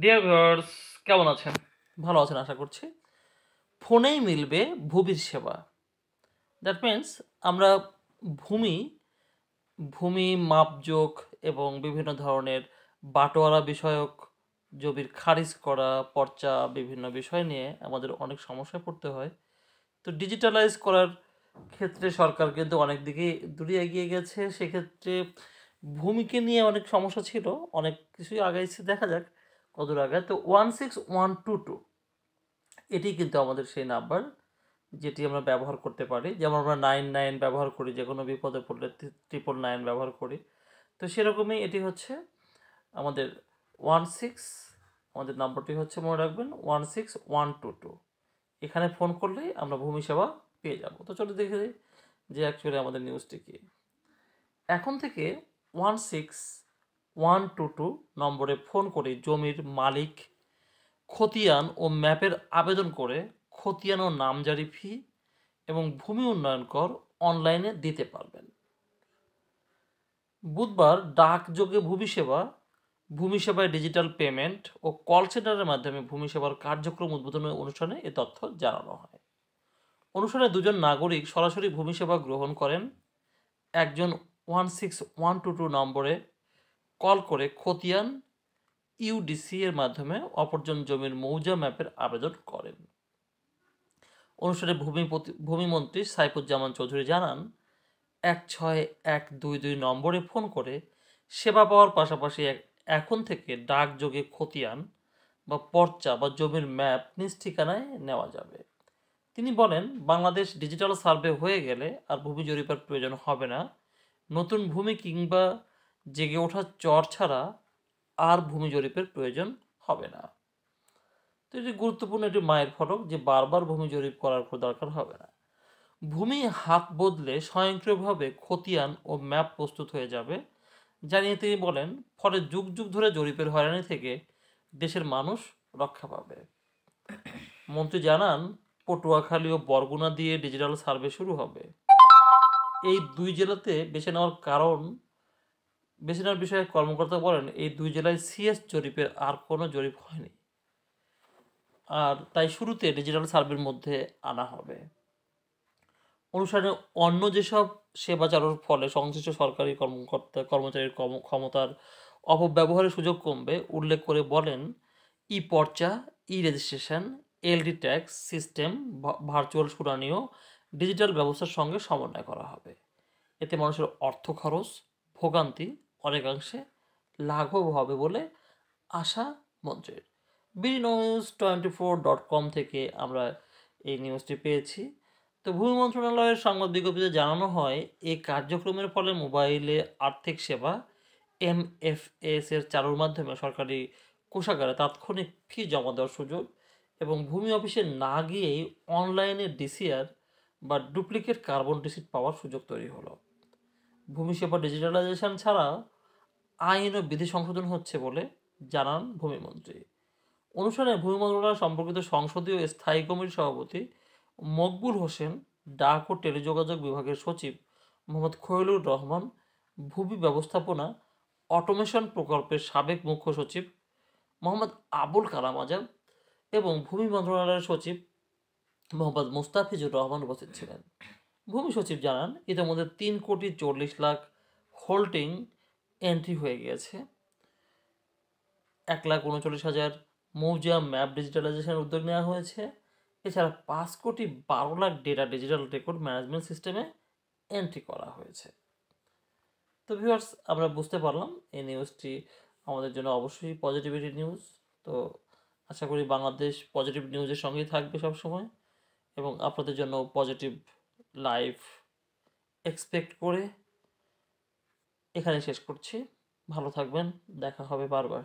dear viewers কেমন আছেন ভালো আছেন আশা করছি ফোনেই মিলবে ভূমির সেবা দ্যাট মিন্স আমরা ভূমি ভূমি মাপযোগ এবং বিভিন্ন ধরনের বাটোয়ারা বিষয়ক জমির খারিজ করা পর্চা বিভিন্ন বিষয় নিয়ে আমাদের অনেক সমস্যায় পড়তে হয় তো ডিজিটালাইজ করার ক্ষেত্রে সরকার কিন্তু অনেক দিকে দূরে এগিয়ে গেছে সেক্ষেত্রে ভূমিকে নিয়ে অনেক সমস্যা ছিল অনেক কিছুই আগাইছে দেখা যাক কত টাকা তো one six one two two এটি কিন্তু আমাদের সেই নাম্বার যেটি আমরা ব্যবহার করতে পারি যেমন আমরা নাইন নাইন ব্যবহার করি যে কোনো বিপদে পড়লে ট্রিপল নাইন ব্যবহার করি তো সেরকমই এটি হচ্ছে আমাদের ওয়ান সিক্স আমাদের নাম্বারটি হচ্ছে মনে রাখবেন one six one two two এখানে ফোন করলেই আমরা ভূমি সেবা পেয়ে যাব তো চলো দেখে যে অ্যাকচুয়ালি আমাদের নিউজটি কী এখন থেকে one six one two two নম্বরে ফোন করে জমির মালিক খতিয়ান ও ম্যাপের আবেদন করে খতিয়ান ও নামজারি ফি এবং ভূমি উন্নয়ন কর অনলাইনে দিতে পারবেন বুধবার ডাকযোগে ভূমি সেবা ভূমি সেবায় ডিজিটাল পেমেন্ট ও কল সেন্টারের মাধ্যমে ভূমি সেবার কার্যক্রম উদ্বোধনের অনুষ্ঠানে এ তথ্য জানানো হয় অনুষ্ঠানে দুজন নাগরিক সরাসরি ভূমি সেবা গ্রহণ করেন একজন one six one two two নম্বরে কল করে খতিয়ান ইউডিসি এর মাধ্যমে অপরজন জমির মৌজা ম্যাপের আবেদন করেন অনুষ্ঠানে ভূমিমন্ত্রী সাইফুজ্জামান চৌধুরী জানান এক ছয় এক দুই দুই নম্বরে ফোন করে সেবা পাওয়ার পাশাপাশি এখন থেকে ডাকযোগে খতিয়ান বা পর্চা বা জমির ম্যাপ নিজ ঠিকানায় নেওয়া যাবে তিনি বলেন বাংলাদেশ ডিজিটাল সার্ভে হয়ে গেলে আর ভূমি জরিপের প্রয়োজন হবে না নতুন ভূমি কিংবা জেগে ওঠার চর ছাড়া আর ভূমি জরিপের প্রয়োজন হবে না তো এটি গুরুত্বপূর্ণ একটি মায়ের ফটক যে বারবার ভূমি জরিপ করার দরকার হবে না ভূমি হাত বদলে স্বয়ংক্রিয়ভাবে খতিয়ান ও ম্যাপ প্রস্তুত হয়ে যাবে জানিয়ে তিনি বলেন ফলে যুগ যুগ ধরে জরিপের হয়রানি থেকে দেশের মানুষ রক্ষা পাবে মন্ত্রী জানান পটুয়াখালী ও বরগুনা দিয়ে ডিজিটাল সার্ভে শুরু হবে এই দুই জেলাতে বেছে নেওয়ার কারণ বেসিনার বিষয়ে কর্মকর্তা বলেন এই দুই জেলায় সিএস জরিপের আর কোনো জরিপ হয়নি আর তাই শুরুতে ডিজিটাল সার্ভের মধ্যে আনা হবে অনুষ্ঠানে অন্য যেসব সেবা চালুর ফলে সংশ্লিষ্ট সরকারি কর্মকর্তা কর্মচারীর ক্ষমতার অপব্যবহারের সুযোগ কমবে উল্লেখ করে বলেন ই পর্চা e registration LD tax system virtual শুনানিও ডিজিটাল ব্যবস্থার সঙ্গে সমন্বয় করা হবে এতে মানুষের অর্থ খরচ ভোগান্তি অনেকাংশে লাঘব হবে বলে আশা মন্ত্রের B news twenty four dot com থেকে আমরা এই নিউজটি পেয়েছি তো ভূমি মন্ত্রণালয়ের সংবাদ বিজ্ঞপ্তিতে জানানো হয় এই কার্যক্রমের ফলে মোবাইলে আর্থিক সেবা এস এর চালুর মাধ্যমে সরকারি কোষাগারে তাৎক্ষণিক ফি জমা দেওয়ার সুযোগ এবং ভূমি অফিসে না গিয়েই অনলাইনে ডিসিআর বা ডুপ্লিকেট কার্বন ডিসিট পাওয়ার সুযোগ তৈরি হলো ভূমি সেবা ডিজিটালাইজেশন ছাড়া আইন ও বিধি সংশোধন হচ্ছে বলে জানান ভূমিমন্ত্রী অনুষ্ঠানে ভূমি মন্ত্রণালয় সম্পর্কিত সংসদীয় স্থায়ী কমিটির সভাপতি মকবুল হোসেন ডাক ও টেলিযোগাযোগ বিভাগের সচিব মোহাম্মদ খৈলুর রহমান ভূমি ব্যবস্থাপনা অটোমেশন প্রকল্পের সাবেক মুখ্য সচিব মোহাম্মদ আবুল কালাম আজাদ এবং ভূমি মন্ত্রণালয়ের সচিব মোহাম্মদ মুস্তাফিজুর রহমান উপস্থিত ছিলেন ভূমি সচিব জানান ইতিমধ্যে তিন কোটি চল্লিশ লাখ হোল্ডিং এন্ট্রি হয়ে গিয়েছে এক লাখ উনচল্লিশ হাজার মৌজা ম্যাপ ডিজিটালাইজেশনের উদ্যোগ নেওয়া হয়েছে এছাড়া পাঁচ কোটি বারো lakh data digital record management সিস্টেমে এন্ট্রি করা হয়েছে তো ভিউয়ার্স আমরা বুঝতে পারলাম এই নিউজটি আমাদের জন্য অবশ্যই পজিটিভিটি নিউজ তো আশা করি বাংলাদেশ পজিটিভ নিউজের সঙ্গেই থাকবে সবসময় এবং আপনাদের জন্য পজিটিভ লাইভ এক্সপেক্ট করে এখানে শেষ করছি ভালো থাকবেন দেখা হবে বারবার